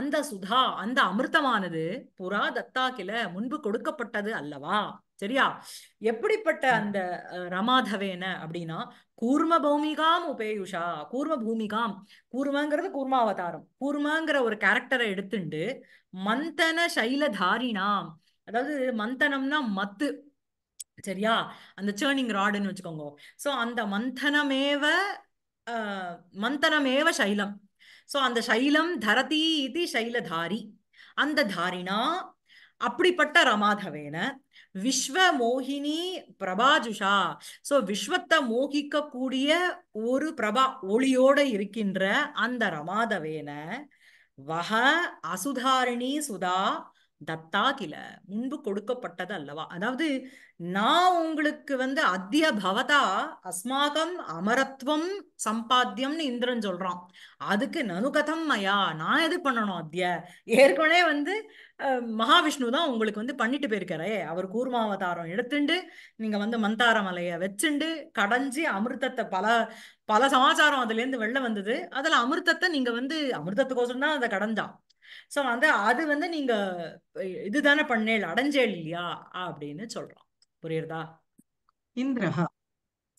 அந்த சுதா அந்த அமிர்தமானது புறா தத்தா கில முன்பு கொடுக்கப்பட்டது அல்லவா சரியா எப்படிப்பட்ட அந்த ரமாதவேன அப்படின்னா கூர்ம பௌமிகாம் உபேயுஷா கூர்ம பூமிகாம் கூர்மங்கிறது கூர்மாவதாரம் கூர்மாங்கிற ஒரு கேரக்டரை எடுத்துண்டு மந்தன சைலதாரினாம் அதாவது மந்தனம்னா மத்து சரியா அந்த சேர்னிங் ராடுன்னு வச்சுக்கோங்க ஸோ அந்த மந்தனமேவ மந்தனமேவ சைலம் ஸோ அந்த சைலம் தரதி இது சைலதாரி அந்த தாரினா அப்படிப்பட்ட ரமாதவேன விஸ்வ மோகினி பிரபாஜுஷா சோ விஸ்வத்தை மோகிக்க கூடிய ஒரு பிரபா ஒளியோட இருக்கின்ற அந்த ரமாதவேன வக அசுதாரிணி சுதா தத்தாகில முன்பு கொடுக்கப்பட்டது அல்லவா அதாவது நான் உங்களுக்கு வந்து அத்திய பவதா அஸ்மாகம் அமரத்துவம் சம்பாத்தியம்னு இந்திரன் சொல்றான் அதுக்கு நனுகதம் மயா நான் எது பண்ணணும் அத்திய ஏற்கனவே வந்து மகாவிஷ்ணு தான் உங்களுக்கு வந்து பண்ணிட்டு போயிருக்காரே அவர் கூர்மாவதாரம் எடுத்துண்டு நீங்க வந்து மந்தார மலைய வச்சுண்டு கடைஞ்சி அமிர்தத்தை பல பல சமாச்சாரம் அதுல இருந்து வெளில வந்தது அதுல அமிர்தத்தை நீங்க வந்து அமிர்தத்துக்கோசரம் தான் அதை கடைஞ்சான் ஸோ வந்து அது வந்து நீங்க இதுதானே பண்ணேல் அடைஞ்சே இல்லையா அப்படின்னு சொல்றோம் புரியுறதா இந்திரஹா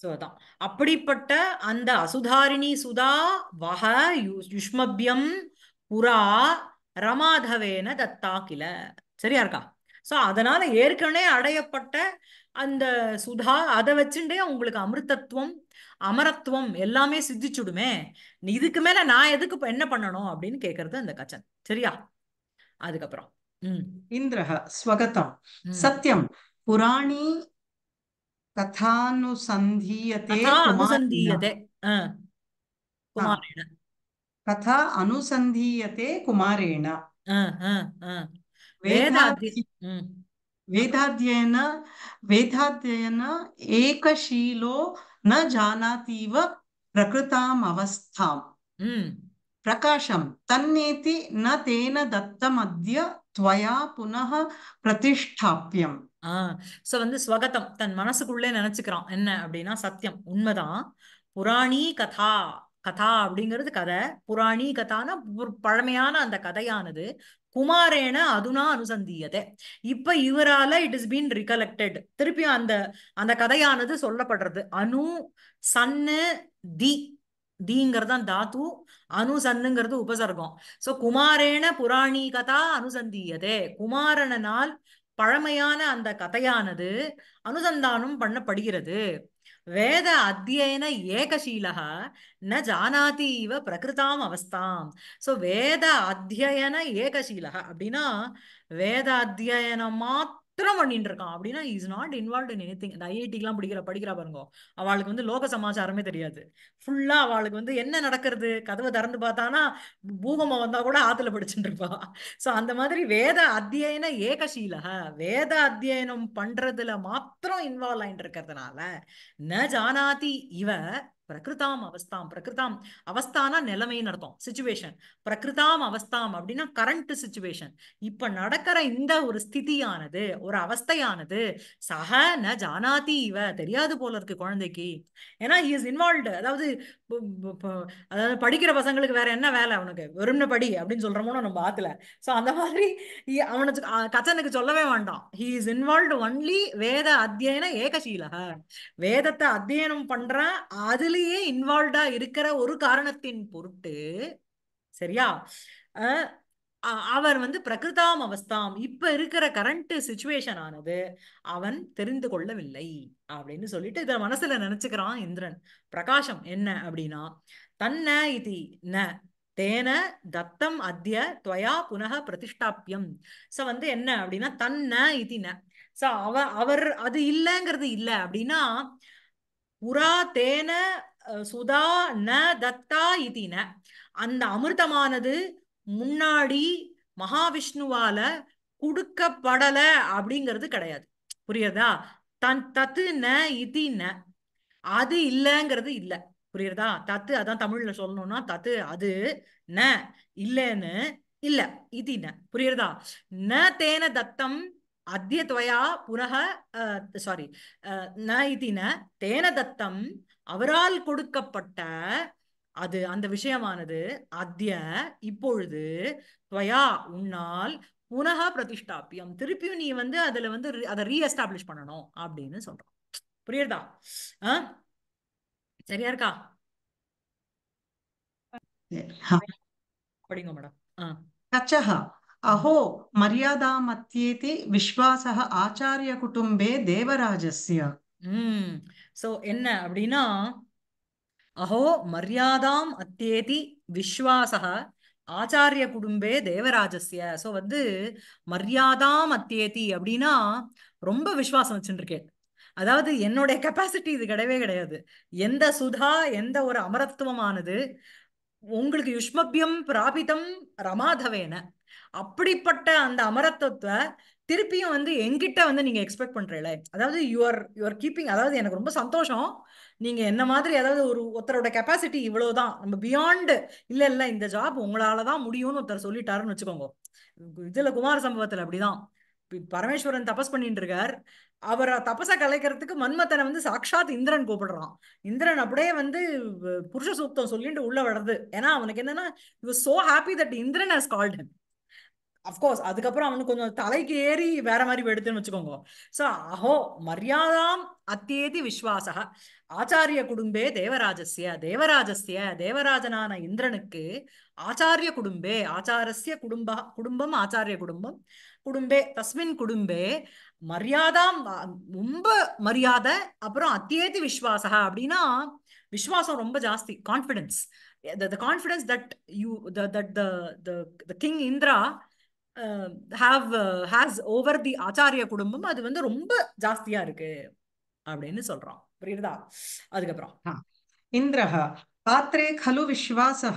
ஸோ அதான் அப்படிப்பட்ட அந்த அசுதாரிணி சுதா வஹ யுஷ்மபியம் புறா ரமாதவேன தத்தா கில சரியா இருக்கா ஸோ அதனால ஏற்கனவே அடையப்பட்ட அந்த சுதா அதை வச்சுட்டே உங்களுக்கு அமிர்தத்துவம் அமரத்துவம் எல்லாமே சித்திச்சுடுமே இதுக்கு மேல நான் எதுக்கு என்ன பண்ணணும் அப்படின்னு கேக்குறது அந்த கச்சன் சரியா அதுக்கப்புறம் இந்திரஹ ஸ்வகதம் சத்தியம் புராணி கதானுசந்தீயதே அனுசந்தீயதே குமாரேண கதா அனுசந்தீயதே குமாரேண வேதாத்தியன வேதாத்தியன ஏகசீலோ ந ஜானாதீவ பிரகிருதாம் அவஸ்தாம் பிரகாஷம் தன்னேதி ந தேன தத்தம் அத்திய துவயா புனக பிரதிஷ்டாப்பியம் சோ வந்து ஸ்வகதம் தன் மனசுக்குள்ளே நினைச்சுக்கிறான் என்ன அப்படின்னா சத்தியம் உண்மைதான் புராணி கதா கதா அப்படிங்கிறது கதை புராணி கதான பழமையான அந்த கதையானது குமாரேன அதுனா அனுசந்தியதே இப்ப இவரால இட் இஸ் பீன் ரிகலெக்டட் திருப்பியும் அந்த அந்த கதையானது சொல்லப்படுறது அணு சன்னு தி தீங்கிறது தாத்து தாத்து அனுசன்னுங்கிறது உபசர்க்கம் சோ குமாரேன புராணி கதா அனுசந்தியதே குமாரனால் பழமையான அந்த கதையானது அனுசந்தானம் பண்ணப்படுகிறது வேத அத்தியன ஏகசீலக ந ஜானாதி இவ பிரகிருதாம் அவஸ்தாம் ஸோ வேத அத்தியன ஏகசீலக அப்படின்னா வேத அத்தியனம் மாத்திரம் சித்திரம் பண்ணிட்டு இருக்கான் அப்படின்னா இஸ் நாட் இன்வால்வ் இன் எனி திங் இந்த ஐஐடிக்கெலாம் படிக்கிற படிக்கிறா பாருங்க அவளுக்கு வந்து லோக சமாச்சாரமே தெரியாது ஃபுல்லா அவளுக்கு வந்து என்ன நடக்கிறது கதவை திறந்து பார்த்தானா பூகம்பம் வந்தா கூட ஆத்துல படிச்சுட்டு இருப்பா ஸோ அந்த மாதிரி வேத அத்தியன ஏகசீல வேத அத்தியனம் பண்றதுல மாத்திரம் இன்வால்வ் ஆயிட்டு இருக்கிறதுனால ந ஜானாதி இவ பிரகிருதாம் அவஸ்தாம் பிரகிருதாம் அவஸ்தானா நிலைமைன்னு அர்த்தம் சுச்சுவேஷன் பிரகிருதாம் அவஸ்தாம் அப்படின்னா கரண்ட் சுச்சுவேஷன் இப்ப நடக்கிற இந்த ஒரு ஸ்திதியானது ஒரு அவஸ்தையானது சக ந ஜானாதி இவ தெரியாது போல இருக்கு குழந்தைக்கு ஏன்னா ஹி இஸ் இன்வால்வ்டு அதாவது அதாவது படிக்கிற பசங்களுக்கு வேற என்ன வேலை அவனுக்கு வெறும்ன படி அப்படின்னு சொல்றோமோ நம்ம பாத்துல ஸோ அந்த மாதிரி அவனுக்கு கச்சனுக்கு சொல்லவே வேண்டாம் ஹி இஸ் இன்வால்வ்டு ஒன்லி வேத அத்தியன ஏகசீலக வேதத்தை அத்தியனம் பண்ற அதுல அதுலயே இன்வால்வ்டா இருக்கிற ஒரு காரணத்தின் பொருட்டு சரியா அவர் வந்து பிரகிருதாம் அவஸ்தாம் இப்ப இருக்கிற கரண்ட் சுச்சுவேஷன் ஆனது அவன் தெரிந்து கொள்ளவில்லை அப்படின்னு சொல்லிட்டு இத மனசுல நினைச்சுக்கிறான் இந்திரன் பிரகாஷம் என்ன அப்படின்னா தன்ன இது ந தேன தத்தம் அத்திய துவயா புனக பிரதிஷ்டாப்பியம் சோ வந்து என்ன அப்படின்னா தன்ன இது ந சோ அவ அவர் அது இல்லைங்கிறது இல்லை அப்படின்னா புறா தேன சுதா ந தத்தா இதின அந்த அமிர்தமானது முன்னாடி மகாவிஷ்ணுவால கொடுக்கப்படல அப்படிங்கிறது கிடையாது புரியுறதா தன் தத்து ந இதி ந அது இல்லைங்கிறது இல்லை புரியுறதா தத்து அதான் தமிழ்ல சொல்லணும்னா தத்து அது ந இல்லைன்னு இல்ல இதி ந புரியுறதா ந தேன தத்தம் अद्य त्वया पुनः சாரி ந இதுன தேன தத்தம் அவரால் கொடுக்கப்பட்ட அது அந்த விஷயமானது அத்திய இப்பொழுது துவயா உன்னால் புனக பிரதிஷ்டாப்பியம் திருப்பியும் நீ வந்து அதுல வந்து அதை ரீஎஸ்டாப்ளிஷ் பண்ணணும் அப்படின்னு சொல்றோம் புரியுறதா சரியா இருக்கா படிங்க மேடம் ஆஹ் அஹோ अहो மரியாதாமத்தியேதி விஸ்வாசக ஆச்சாரிய குடும்பே தேவராஜஸ்ய ம் சோ என்ன அப்படின்னா அஹோ மரியாதாம் அத்தியேதி விஸ்வாசக ஆச்சாரிய குடும்பே தேவராஜஸ்ய சோ வந்து மரியாதாம் அத்தியேதி அப்படின்னா ரொம்ப விஸ்வாசம் வச்சுருக்கேன் அதாவது என்னுடைய கெப்பாசிட்டி இது கிடையவே கிடையாது எந்த சுதா எந்த ஒரு அமரத்துவமானது உங்களுக்கு யுஷ்மபியம் பிராபிதம் ரமாதவேன அப்படிப்பட்ட அந்த அமரத்துவத்தை திருப்பியும் வந்து எங்கிட்ட வந்து நீங்க எக்ஸ்பெக்ட் பண்றீங்களே அதாவது யுவர் யுவர் கீப்பிங் அதாவது எனக்கு ரொம்ப சந்தோஷம் நீங்க என்ன மாதிரி அதாவது ஒரு ஒருத்தரோட கெப்பாசிட்டி இவ்வளவுதான் நம்ம பியாண்டு இல்ல இல்ல இந்த ஜாப் உங்களாலதான் முடியும்னு ஒருத்தர் சொல்லிட்டாருன்னு வச்சுக்கோங்க இதுல குமார சம்பவத்துல அப்படிதான் பரமேஸ்வரன் தபஸ் பண்ணிட்டு இருக்கார் அவரை தபசை கலைக்கிறதுக்கு மன்மத்தனை வந்து சாட்சாத் இந்திரன் கூப்பிடுறான் இந்திரன் அப்படியே வந்து புருஷ சூப்தம் சொல்லிட்டு உள்ள வர்றது ஏன்னா அவனுக்கு என்னன்னா so happy that Indran has called him of course அதுக்கப்புறம் அவனுக்கு கொஞ்சம் தலைக்கு ஏறி வேற மாதிரி எடுத்துன்னு வச்சுக்கோங்க ஸோ அஹோ மரியாதாம் அத்தியேதி விஸ்வாசா ஆச்சாரிய குடும்பே தேவராஜஸ்ய தேவராஜஸ்ய தேவராஜனான இந்திரனுக்கு ஆச்சாரிய குடும்பே ஆச்சாரஸ்ய குடும்ப குடும்பம் ஆச்சாரிய குடும்பம் குடும்பே தஸ்மின் குடும்பே மரியாதாம் ரொம்ப மரியாதை அப்புறம் அத்தியேதி விஸ்வாசா அப்படின்னா விஸ்வாசம் ரொம்ப ஜாஸ்தி confidence the confidence that you that the king Indra have has over the ஆச்சாரிய குடும்பம் அது வந்து ரொம்ப ஜாஸ்தியா இருக்கு அப்படின்னு சொல்றான் புரியுதா அதுக்கப்புறம் இந்திரஹா பாத்திரே கலு விஸ்வாசா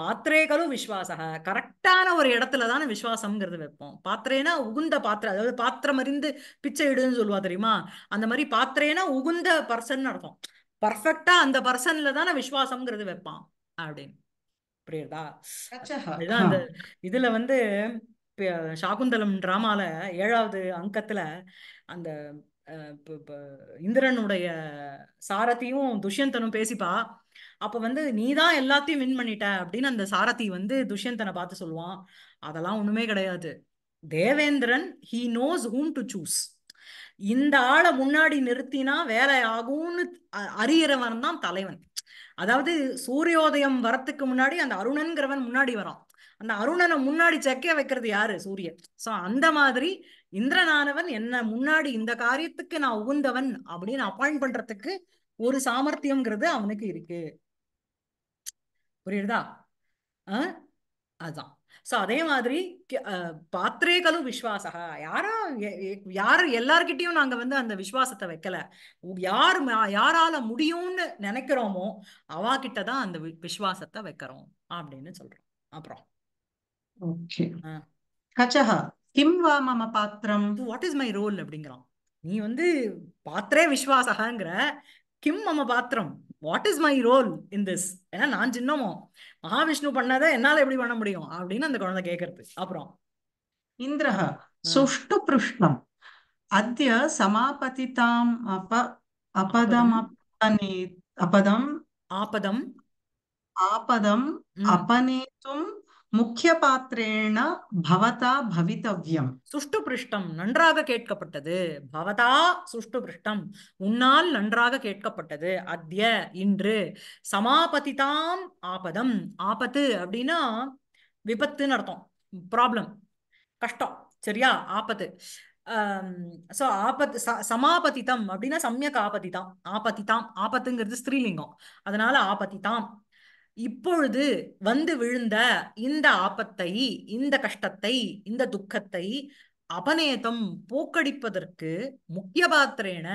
பாத்திரே கலு விஸ்வாசா கரெக்டான ஒரு இடத்துல தானே விஸ்வாசம்ங்கிறது வைப்போம் பாத்திரேனா உகுந்த பாத்திரம் அதாவது பாத்திரம் அறிந்து பிச்சை இடுன்னு சொல்லுவா தெரியுமா அந்த மாதிரி பாத்திரேனா உகுந்த பர்சன் அர்த்தம் பர்ஃபெக்டா அந்த பர்சன்ல தானே விஸ்வாசம்ங்கிறது வைப்பான் அப்படின்னு புரியுதா அதுதான் அந்த இதுல வந்து சாகுந்தலம் டிராமால ஏழாவது அங்கத்துல அந்த இந்திரனுடைய சாரதியும் துஷ்யந்தனும் பேசிப்பா அப்ப வந்து நீ தான் எல்லாத்தையும் வின் பண்ணிட்ட அப்படின்னு அந்த சாரதி வந்து துஷ்யந்தனை பார்த்து சொல்லுவான் அதெல்லாம் ஒண்ணுமே கிடையாது Devendran he knows whom to choose இந்த ஆளை முன்னாடி நிறுத்தினா வேலை ஆகும்னு அறியறவன் தான் தலைவன் அதாவது சூரியோதயம் வரத்துக்கு முன்னாடி அந்த அருணன்கிறவன் முன்னாடி வரான் அந்த அருணனை முன்னாடி செக்கே வைக்கிறது யாரு சூரியன் சோ அந்த மாதிரி இந்திரனானவன் என்ன முன்னாடி இந்த காரியத்துக்கு நான் உகுந்தவன் அப்படின்னு அப்பாயிண்ட் பண்றதுக்கு ஒரு சாமர்த்தியம்ங்கிறது அவனுக்கு இருக்கு புரியுதா ஆஹ் அதுதான் ஸோ அதே மாதிரி பாத்திரேகலும் விஸ்வாசகா யாரா யார் எல்லார்கிட்டையும் நாங்கள் வந்து அந்த விஸ்வாசத்தை வைக்கல யார் யாரால முடியும்னு நினைக்கிறோமோ அவா கிட்டதான் தான் அந்த விஸ்வாசத்தை வைக்கிறோம் அப்படின்னு சொல்றோம் அப்புறம் கிம் வா மம பாத்திரம் வாட் இஸ் மை ரோல் அப்படிங்கிறான் நீ வந்து பாத்திரே விஸ்வாசகாங்கிற கிம் மம பாத்திரம் what is my role in this ஏன்னா நான் சின்னமோ மகாவிஷ்ணு பண்ணாத என்னால எப்படி பண்ண முடியும் அப்படின்னு அந்த குழந்தை கேட்கறது அப்புறம் இந்திரஹ சுஷ்டு பிருஷ்ணம் அத்திய சமாபதிதாம் அப அபதம் அப்பனே அபதம் ஆபதம் ஆபதம் அபநேத்தும் முக்கியபாத்திரேண பவதா பவித்தவ்யம் சுஷ்டு பிருஷ்டம் நன்றாக கேட்கப்பட்டது பவதா சுஷ்டு பிருஷ்டம் உன்னால் நன்றாக கேட்கப்பட்டது அத்ய இன்று சமாபதிதாம் ஆபதம் ஆபத்து அப்படின்னா விபத்துன்னு அர்த்தம் ப்ராப்ளம் கஷ்டம் சரியா ஆபத்து ஸோ ஆபத்து ச சமாபதிதம் அப்படின்னா சமயக் ஆபதிதாம் ஆபதிதாம் ஆபத்துங்கிறது ஸ்திரீலிங்கம் அதனால ஆபத்திதாம் இப்பொழுது வந்து விழுந்த இந்த ஆபத்தை இந்த கஷ்டத்தை இந்த துக்கத்தை அபநேதம் போக்கடிப்பதற்கு முக்கிய பாத்திரேன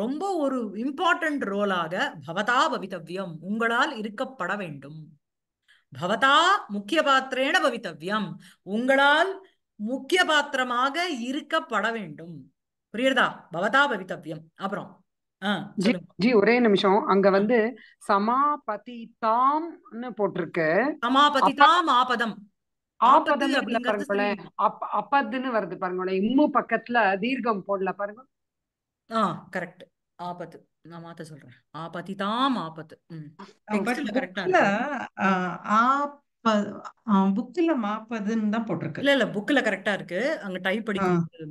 ரொம்ப ஒரு இம்பார்ட்டன்ட் ரோலாக பவதா பவித்தவ்யம் உங்களால் இருக்கப்பட வேண்டும் பவதா முக்கிய பாத்திரேன பவித்தவ்யம் உங்களால் முக்கிய பாத்திரமாக இருக்கப்பட வேண்டும் புரியுறதா பவதா பவித்தவ்யம் அப்புறம் ஜி ஒரே நிமிஷம் அங்க வந்து சமாபதி தாம்னு போட்டிருக்கு சமாபதி தாம் ஆபதம் ஆபதம் பாருங்களேன் அப்பதுன்னு வருது பாருங்களேன் இம்மு பக்கத்துல தீர்க்கம் போடல பாருங்க ஆ கரெக்ட் ஆபத்து நான் மாத்த சொல்றேன் ஆபதி தாம் ஆபத்து புக்ல தான் இல்ல இல்ல புக்ல கரெக்டா இருக்கு அங்க டைப்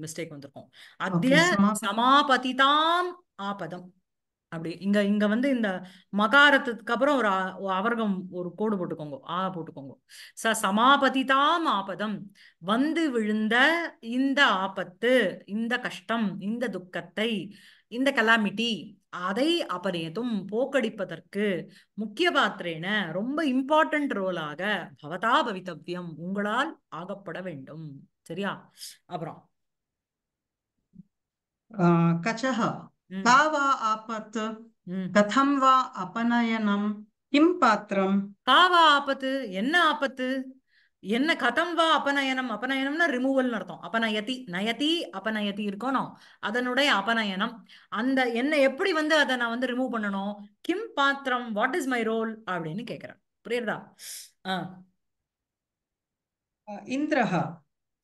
மிஸ்டேக் வந்திருக்கும் சமாபதிதாம் ஆபதம் அப்படி இங்க இங்க வந்து இந்த மகாரத்துக்கு அப்புறம் ஒரு அவர்கம் ஒரு கோடு போட்டுக்கோங்க ஆ போட்டுக்கோங்க ச சமாபதிதாம் ஆபதம் வந்து விழுந்த இந்த ஆபத்து இந்த கஷ்டம் இந்த துக்கத்தை இந்த கலாமிட்டி அதை அபநேதும் போக்கடிப்பதற்கு முக்கிய பாத்திரேன ரொம்ப இம்பார்ட்டன்ட் ரோலாக பவதா பவித்தவ்யம் உங்களால் ஆகப்பட வேண்டும் சரியா அப்புறம் கச்சக தாவா ஆபத்து கதம் வா அபநயனம் கிம் பாத்திரம் ஆபத்து என்ன ஆபத்து என்ன கதம் வா அபநயனம் அபநயனம்னா ரிமூவல் அர்த்தம் அபநயதி நயதி அபநயதி இருக்கணும் அதனுடைய அபநயனம் அந்த என்ன எப்படி வந்து அதை நான் வந்து ரிமூவ் பண்ணணும் கிம் பாத்திரம் வாட் இஸ் மை ரோல் அப்படின்னு கேக்குறேன் புரியுறதா இந்திரஹா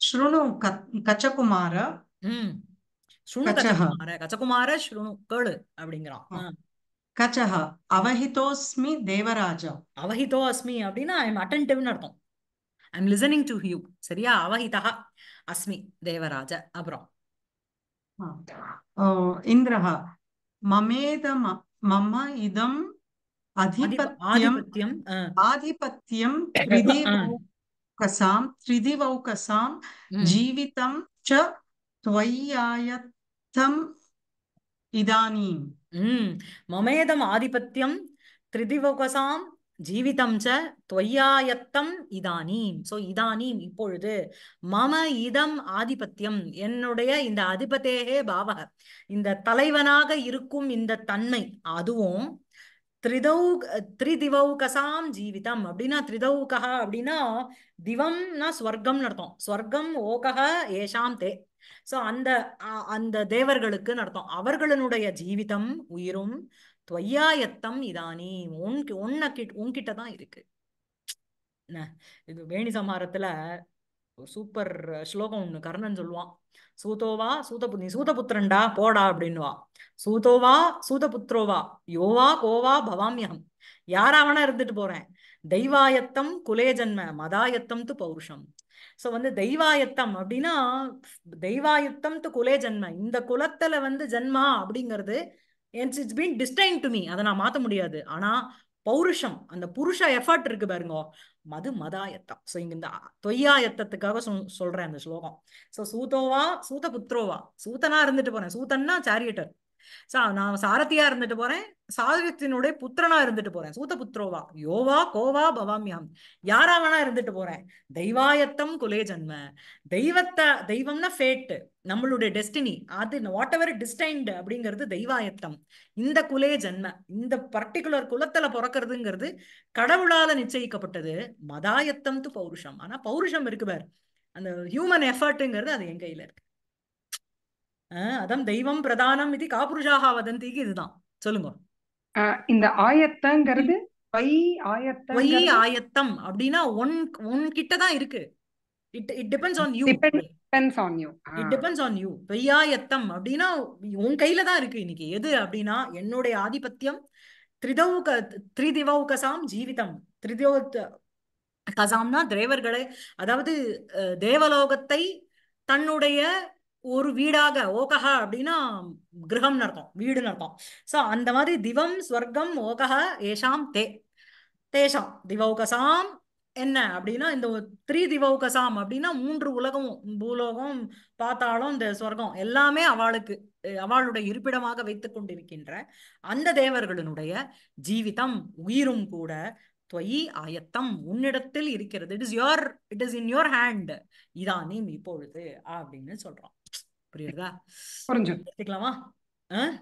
ஸ்ருணு கச்சகுமார ம் கச்சகுமார ஸ்ருணு கேளு அப்படிங்கிறான் கச்சஹ அவஹிதோஸ்மி தேவராஜா அவஹிதோ அஸ்மி அப்படின்னா ஐம் அட்டன்டிவ்னு அர்த்தம் ஐம் லிசனிங் டு யூ சரியா அவஹிதா அஸ்மி தேவராஜ அப்புறம் இந்திரஹ மமேத மம இதம் அதிபத்தியம் ஆதிபத்தியம் त्रिदिवौकसाम् त्रिदिवौकसां जीवितं च त्वय्यायत्तम् इदानीम् ममेदम् आधिपत्यं त्रिदिवौकसां ஜீவிதம் ச இதானீம் சோ இதானீம் இப்பொழுது மம இதம் ஆதிபத்தியம் என்னுடைய இந்த அதிபத்தேகே பாவக இந்த தலைவனாக இருக்கும் இந்த தன்மை அதுவும் திரிதௌ திரிதிவௌகசாம் ஜீவிதம் அப்படின்னா திரிதௌகா அப்படின்னா திவம்னா ஸ்வர்க்கம் நடத்தும் ஸ்வர்க்கம் ஓகா ஏஷாம் தே சோ அந்த அந்த தேவர்களுக்கு நடத்தும் அவர்களுடைய ஜீவிதம் உயிரும் துவையாயத்தம் இதானி உன் உன்னை கிட் உன்கிட்ட தான் இருக்கு என்ன இது வேணி சமாரத்துல ஒரு சூப்பர் ஸ்லோகம் ஒண்ணு கர்ணன் சொல்லுவான் சூதோவா சூத நீ சூதபுத்திரன்டா போடா அப்படின்னுவா சூதோவா புத்திரோவா யோவா கோவா பவாமியம் யாராவனா இருந்துட்டு போறேன் தெய்வாயத்தம் குலேஜன்ம மதாயத்தம் து பௌருஷம் ஸோ வந்து தெய்வாயத்தம் அப்படின்னா தெய்வாயத்தம் து குலே ஜென்ம இந்த குலத்துல வந்து ஜென்மா அப்படிங்கிறது it's it's been destine to me அதை நான் மாற்ற முடியாது ஆனால் பௌருஷம் அந்த புருஷ எஃபர்ட் இருக்கு பாருங்க மது மதாயத்தம் ஸோ இங்க இந்த தொய்யாயத்தத்துக்காக சொல் சொல்றேன் அந்த ஸ்லோகம் ஸோ சூத்தோவா சூத புத்ரோவா சூத்தனா இருந்துட்டு போறேன் சூத்தன்னா சாரியட்டர் சா நான் சாரதியா இருந்துட்டு போறேன் சாதகத்தினுடைய புத்திரனா இருந்துட்டு போறேன் சூத்த புத்திரோவா யோவா கோவா பவாமியாம் யாரா வேணா இருந்துட்டு போறேன் தெய்வாயத்தம் குலே ஜன்ம தெய்வத்தை தெய்வம்னா ஃபேட் நம்மளுடைய டெஸ்டினி அது வாட் எவர் டிஸ்டைன்டு அப்படிங்கிறது தெய்வாயத்தம் இந்த குலே ஜன்ம இந்த பர்டிகுலர் குலத்துல பிறக்கிறதுங்கிறது கடவுளால நிச்சயிக்கப்பட்டது மதாயத்தம் து பௌருஷம் ஆனா பௌருஷம் இருக்குவார் அந்த ஹியூமன் எஃபர்ட்ங்கிறது அது என் கையில இருக்கு அதம் தெய்வம் பிரதானம் இது காபுருஷாக வதந்திக்கு இதுதான் சொல்லுங்க இந்த ஆயத்தங்கிறது வை ஆயத்தம் வை ஆயத்தம் அப்படின்னா ஒன் ஒன் கிட்ட தான் இருக்கு it it depends on you depends on you it depends on you வெய்யாயத்தம் அப்படின்னா உன் கையில தான் இருக்கு இன்னைக்கு எது அப்படின்னா என்னுடைய ஆதிபத்தியம் திரிதவுக திரிதிவௌகசாம் ஜீவிதம் திரிதோ கசாம்னா தேவர்களை அதாவது தேவலோகத்தை தன்னுடைய ஒரு வீடாக ஓகஹா அப்படின்னா கிரகம் அர்த்தம் வீடுன்னு அர்த்தம் ஸோ அந்த மாதிரி திவம் ஸ்வர்க்கம் ஓகஹா ஏஷாம் தே தேஷாம் திவௌகசாம் என்ன அப்படின்னா இந்த த்ரீ திவௌகசாம் அப்படின்னா மூன்று உலகமும் பூலோகம் பார்த்தாலும் இந்த சொர்க்கம் எல்லாமே அவளுக்கு அவளுடைய இருப்பிடமாக வைத்து கொண்டிருக்கின்ற அந்த தேவர்களினுடைய ஜீவிதம் உயிரும் கூட தொயி ஆயத்தம் உன்னிடத்தில் இருக்கிறது it is your it is in your hand இதான் நீ இப்பொழுது அப்படின்னு சொல்றோம் புரியுதா புரிஞ்சு எடுத்துக்கலாமா ஆஹ்